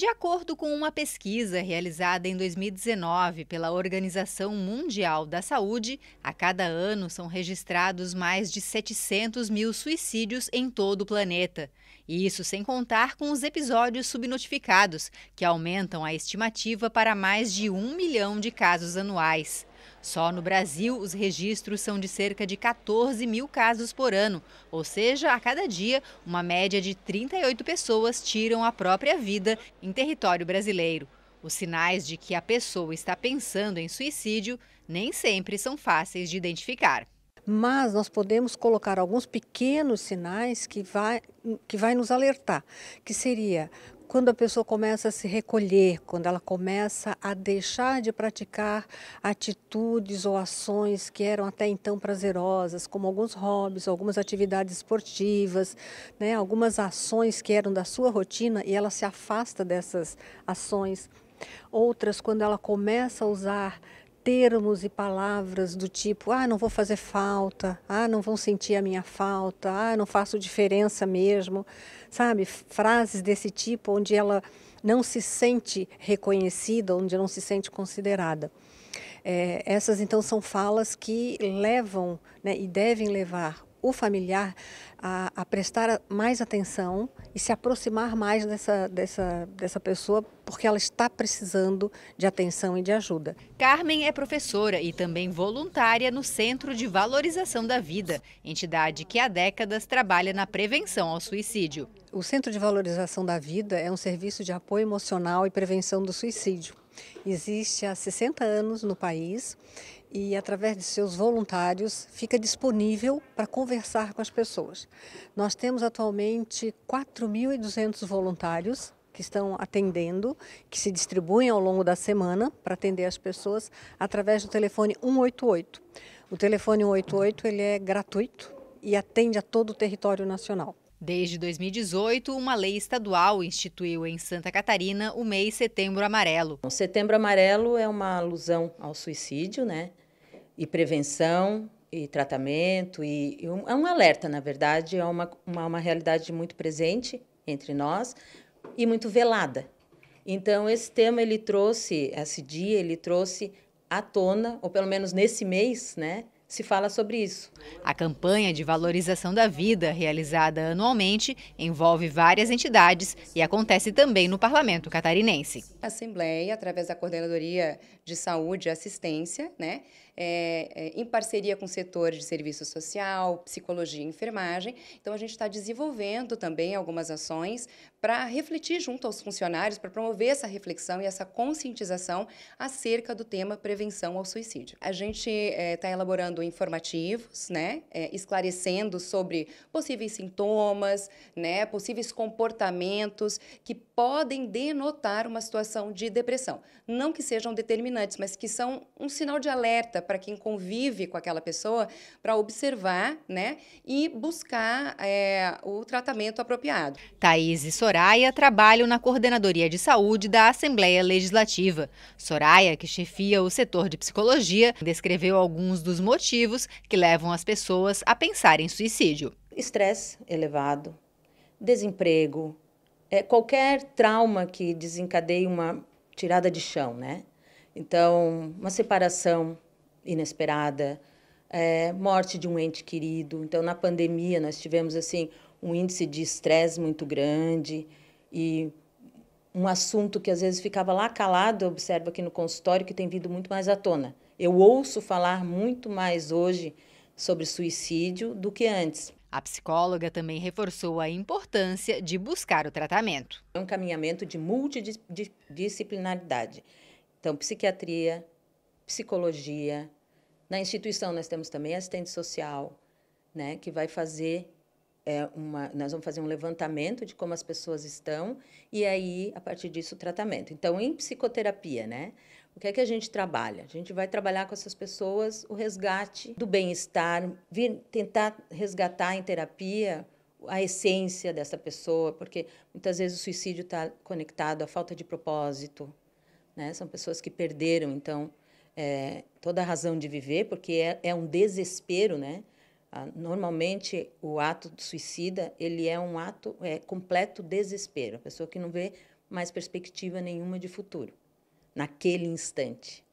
De acordo com uma pesquisa realizada em 2019 pela Organização Mundial da Saúde, a cada ano são registrados mais de 700 mil suicídios em todo o planeta. E isso sem contar com os episódios subnotificados, que aumentam a estimativa para mais de um milhão de casos anuais. Só no Brasil, os registros são de cerca de 14 mil casos por ano, ou seja, a cada dia, uma média de 38 pessoas tiram a própria vida em território brasileiro. Os sinais de que a pessoa está pensando em suicídio nem sempre são fáceis de identificar mas nós podemos colocar alguns pequenos sinais que vai, que vai nos alertar, que seria quando a pessoa começa a se recolher, quando ela começa a deixar de praticar atitudes ou ações que eram até então prazerosas, como alguns hobbies, algumas atividades esportivas, né, algumas ações que eram da sua rotina e ela se afasta dessas ações. Outras, quando ela começa a usar termos e palavras do tipo: ah, não vou fazer falta, ah, não vão sentir a minha falta, ah, não faço diferença mesmo, sabe? Frases desse tipo onde ela não se sente reconhecida, onde não se sente considerada. É, essas então são falas que levam né, e devem levar o familiar a, a, prestar mais atenção e se aproximar mais dessa, dessa, dessa pessoa, porque ela está precisando de atenção e de ajuda. Carmen é professora e também voluntária no Centro de Valorização da Vida, entidade que há décadas trabalha na prevenção ao suicídio. O Centro de Valorização da Vida é um serviço de apoio emocional e prevenção do suicídio. Existe há 60 anos no país e, através de seus voluntários, fica disponível para conversar com as pessoas. Nós temos atualmente 4.200 voluntários que estão atendendo, que se distribuem ao longo da semana para atender as pessoas através do telefone 188. O telefone 188 ele é gratuito e atende a todo o território nacional. Desde 2018, uma lei estadual instituiu em Santa Catarina o mês Setembro Amarelo. O Setembro Amarelo é uma alusão ao suicídio, né? e prevenção e tratamento e, e um, é um alerta, na verdade, é uma, uma, uma realidade muito presente entre nós e muito velada. Então esse tema ele trouxe, esse dia ele trouxe à tona, ou pelo menos nesse mês, né, se fala sobre isso. A campanha de valorização da vida, realizada anualmente, envolve várias entidades e acontece também no parlamento catarinense. A Assembleia, através da Coordenadoria de Saúde e Assistência, né, é, é, em parceria com o setor de serviço social, psicologia e enfermagem, então a gente está desenvolvendo também algumas ações para refletir junto aos funcionários, para promover essa reflexão e essa conscientização acerca do tema prevenção ao suicídio. A gente está eh, é, elaborando informativos, né, é, esclarecendo sobre possíveis sintomas, né, possíveis comportamentos que podem denotar uma situação de depressão. Não que sejam determinantes, mas que são um sinal de alerta para quem convive com aquela pessoa para observar, né, e buscar é, o tratamento apropriado. Thaís, isso Soraya trabalham na Coordenadoria de Saúde da Assembleia Legislativa. Soraya, que chefia o setor de psicologia, descreveu alguns dos motivos que levam as pessoas a pensar em suicídio: estresse elevado, desemprego, é, qualquer trauma que desencadeie uma tirada de chão, né? Então, uma separação inesperada, é, morte de um ente querido. Então, na pandemia, nós tivemos assim um índice de estresse muito grande e um assunto que às vezes ficava lá calado, observo aqui no consultório, que tem vindo muito mais à tona. Eu ouço falar muito mais hoje sobre suicídio do que antes. A psicóloga também reforçou a importância de buscar o tratamento. É um caminhamento de multidisciplinaridade. Então, psiquiatria, psicologia. Na instituição, nós temos também assistente social, né, que vai fazer é uma, nós vamos fazer um levantamento de como as pessoas estão e aí, a partir disso, o tratamento. Então, em psicoterapia, né? O que é que a gente trabalha? A gente vai trabalhar com essas pessoas o resgate do bem-estar, tentar resgatar em terapia a essência dessa pessoa, porque muitas vezes o suicídio está conectado à falta de propósito. Né? São pessoas que perderam, então, é, toda a razão de viver, porque é, é um desespero, né? Ah, normalmente, o ato suicida ele é um ato é completo desespero, a pessoa que não vê mais perspectiva nenhuma de futuro naquele instante.